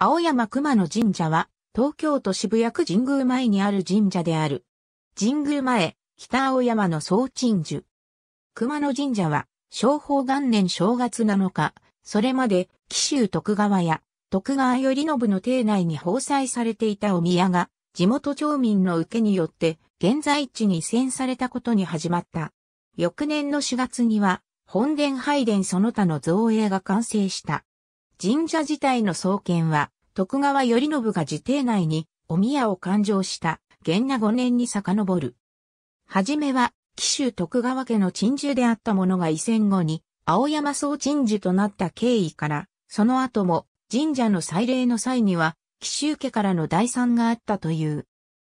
青山熊野神社は、東京都渋谷区神宮前にある神社である。神宮前、北青山の総鎮守。熊野神社は、昭法元年正月7日、それまで、紀州徳川や、徳川頼信の邸内に放祭されていたお宮が、地元町民の受けによって、現在地に移遷されたことに始まった。翌年の4月には、本殿拝殿その他の造営が完成した。神社自体の創建は、徳川頼信が自邸内に、お宮を勘定した、元那5年に遡る。はじめは、紀州徳川家の鎮守であったものが移遷後に、青山総鎮守となった経緯から、その後も、神社の祭礼の際には、紀州家からの代参があったという。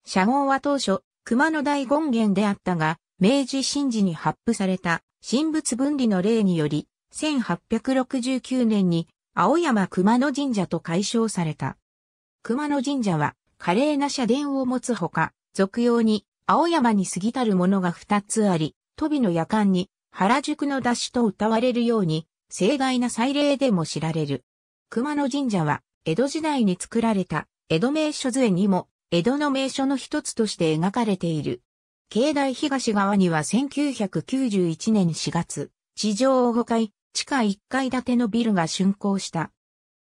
社号は当初、熊野大権現であったが、明治神事に発布された、神仏分離の例により、1869年に青山熊野神社と解消された。熊野神社は華麗な社殿を持つほか、俗用に青山に過ぎたるものが二つあり、飛びの夜間に原宿の出しと歌われるように、盛大な祭礼でも知られる。熊野神社は、江戸時代に作られた江戸名所図絵にも、江戸の名所の一つとして描かれている。境内東側には1991年4月、地上5階、地下1階建てのビルが竣工した。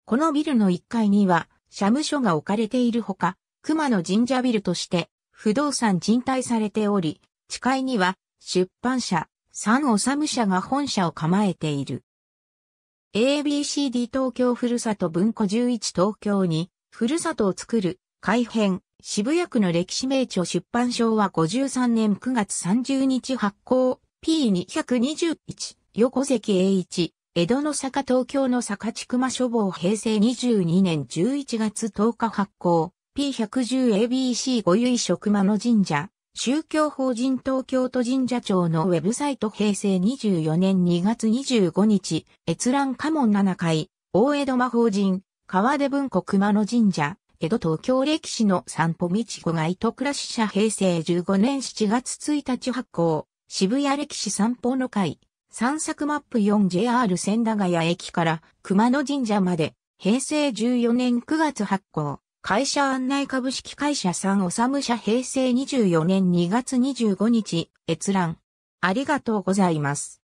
このビルの1階には、社務所が置かれているほか、熊野神社ビルとして、不動産賃貸されており、地階には、出版社、三治社が本社を構えている。ABCD 東京ふるさと文庫11東京に、ふるさとを作る、改編、渋谷区の歴史名著出版賞は53年9月30日発行、P221。横関栄一、江戸の坂東京の坂地熊書房平成22年11月10日発行、P110ABC 御由職熊野神社、宗教法人東京都神社庁のウェブサイト平成24年2月25日、閲覧家門7回、大江戸魔法人、川出文庫熊野神社、江戸東京歴史の散歩道子が糸倉支社平成15年7月1日発行、渋谷歴史散歩の会、散策マップ 4JR 千駄ヶ谷駅から熊野神社まで平成14年9月発行。会社案内株式会社3おさむ社平成24年2月25日閲覧。ありがとうございます。